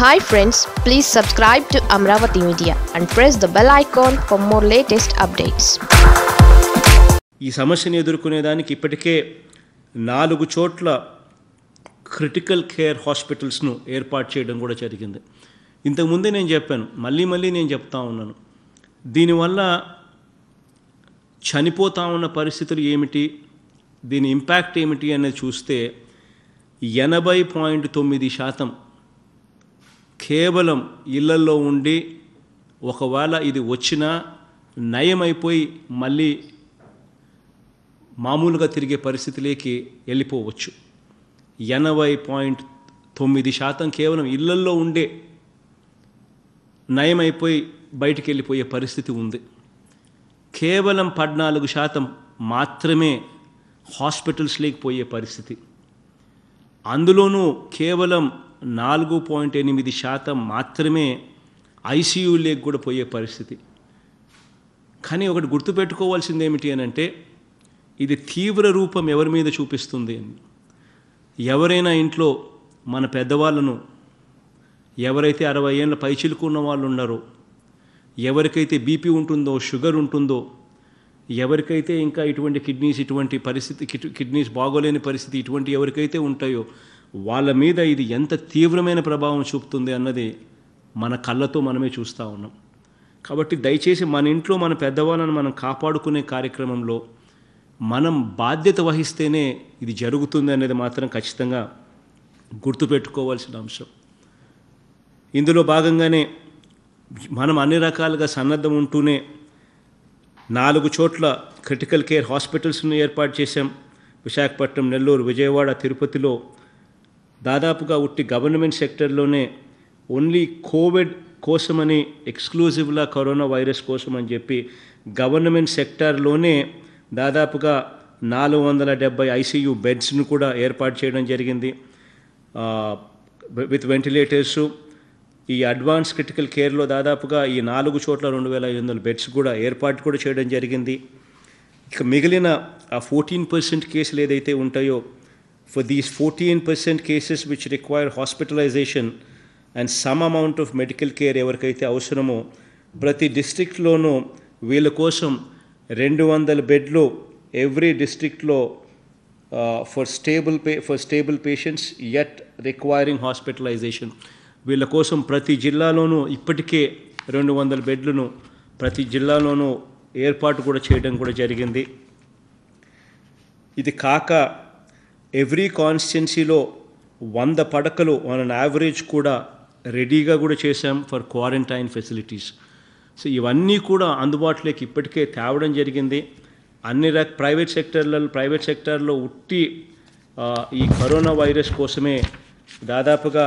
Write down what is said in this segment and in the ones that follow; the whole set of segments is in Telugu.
hi friends please subscribe to Amaravati media and press the bell icon for more latest updates ఈ సమస్యను ఎదుర్కొనేదానికి ఇప్పటికే నాలుగు చోట్ల క్రిటికల్ కేర్ హాస్పిటల్స్ను ఏర్పాటు చేయడం కూడా జరిగింది ఇంతకుముందే నేను చెప్పాను మళ్ళీ మళ్ళీ నేను చెప్తా ఉన్నాను దీనివల్ల చనిపోతా ఉన్న పరిస్థితులు ఏమిటి దీని ఇంపాక్ట్ ఏమిటి అనేది చూస్తే ఎనభై పాయింట్ తొమ్మిది శాతం కేవలం ఇళ్లలో ఉండి ఒకవేళ ఇది వచ్చినా నయమైపోయి మళ్ళీ మామూలుగా తిరిగే పరిస్థితిలోకి వెళ్ళిపోవచ్చు ఎనభై పాయింట్ తొమ్మిది శాతం కేవలం ఇళ్లల్లో ఉండే నయమైపోయి బయటికి వెళ్ళిపోయే పరిస్థితి ఉంది కేవలం పద్నాలుగు శాతం మాత్రమే హాస్పిటల్స్లోకి పోయే పరిస్థితి అందులోనూ కేవలం నాలుగు పాయింట్ ఎనిమిది శాతం మాత్రమే ఐసీయూలోకి కూడా పోయే పరిస్థితి కానీ ఒకటి గుర్తుపెట్టుకోవాల్సింది ఏమిటి అని అంటే ఇది తీవ్ర రూపం ఎవరి మీద చూపిస్తుంది అని ఎవరైనా ఇంట్లో మన పెద్దవాళ్ళను ఎవరైతే అరవై ఏళ్ళ పైచిలుకున్న వాళ్ళు ఉన్నారో ఎవరికైతే బీపీ ఉంటుందో షుగర్ ఉంటుందో ఎవరికైతే ఇంకా ఇటువంటి కిడ్నీస్ ఇటువంటి పరిస్థితి కిడ్నీస్ బాగోలేని పరిస్థితి ఇటువంటి ఎవరికైతే ఉంటాయో వాళ్ళ మీద ఇది ఎంత తీవ్రమైన ప్రభావం చూపుతుంది అన్నది మన కళ్ళతో మనమే చూస్తూ ఉన్నాం కాబట్టి దయచేసి మన ఇంట్లో మన పెద్దవాళ్ళని మనం కాపాడుకునే కార్యక్రమంలో మనం బాధ్యత వహిస్తేనే ఇది జరుగుతుంది అనేది మాత్రం ఖచ్చితంగా గుర్తుపెట్టుకోవాల్సిన అంశం ఇందులో భాగంగానే మనం అన్ని రకాలుగా సన్నద్ధం ఉంటూనే నాలుగు చోట్ల క్రిటికల్ కేర్ హాస్పిటల్స్ను ఏర్పాటు చేశాం విశాఖపట్నం నెల్లూరు విజయవాడ తిరుపతిలో దాదాపుగా ఉట్టి గవర్నమెంట్ సెక్టర్లోనే ఓన్లీ కోవిడ్ కోసమని ఎక్స్క్లూజివ్లా కరోనా వైరస్ కోసం అని చెప్పి గవర్నమెంట్ సెక్టార్లోనే దాదాపుగా నాలుగు వందల డెబ్బై ఐసీయూ బెడ్స్ను కూడా ఏర్పాటు చేయడం జరిగింది విత్ వెంటిలేటర్సు ఈ అడ్వాన్స్ క్రిటికల్ కేర్లో దాదాపుగా ఈ నాలుగు చోట్ల రెండు వేల ఐదు వందల బెడ్స్ కూడా ఏర్పాటు కూడా చేయడం జరిగింది ఇక మిగిలిన ఆ ఫోర్టీన్ పర్సెంట్ కేసులు ఏదైతే ఉంటాయో for these 14% cases which require hospitalization and some amount of medical care ఎవరికైతే అవసరమో ప్రతి డిస్ట్రిక్ట్లోనూ వీళ్ళ కోసం రెండు వందల బెడ్లు ఎవ్రీ డిస్ట్రిక్ట్లో ఫర్ స్టేబుల్ పే for stable patients at requiring hospitalization వీళ్ళ కోసం ప్రతి జిల్లాలోనూ ఇప్పటికే రెండు వందల బెడ్లను ప్రతి జిల్లాలోనూ ఏర్పాటు కూడా చేయడం కూడా జరిగింది ఇది కాక ఎవ్రీ కాన్స్టిట్యున్సీలో వంద పడకలు ఆన్ అన్ యావరేజ్ కూడా రెడీగా కూడా చేశాం ఫర్ క్వారంటైన్ ఫెసిలిటీస్ సో ఇవన్నీ కూడా అందుబాటులోకి ఇప్పటికే తేవడం జరిగింది అన్ని రక ప్రైవేట్ సెక్టర్లలో ప్రైవేట్ సెక్టర్లో ఉట్టి ఈ కరోనా వైరస్ కోసమే దాదాపుగా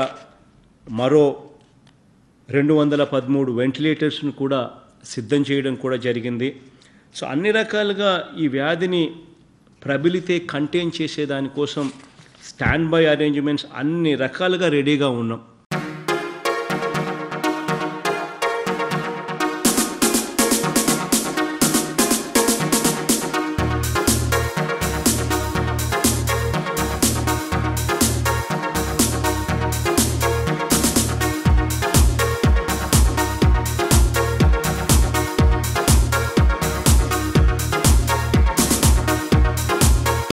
మరో రెండు వందల పదమూడు వెంటిలేటర్స్ను కూడా సిద్ధం చేయడం కూడా జరిగింది సో అన్ని రకాలుగా ఈ వ్యాధిని ప్రబిలితే కంటైన్ చేసేదానికోసం స్టాండ్ బై అరేంజ్మెంట్స్ అన్ని రకాలుగా రెడీగా ఉన్నాం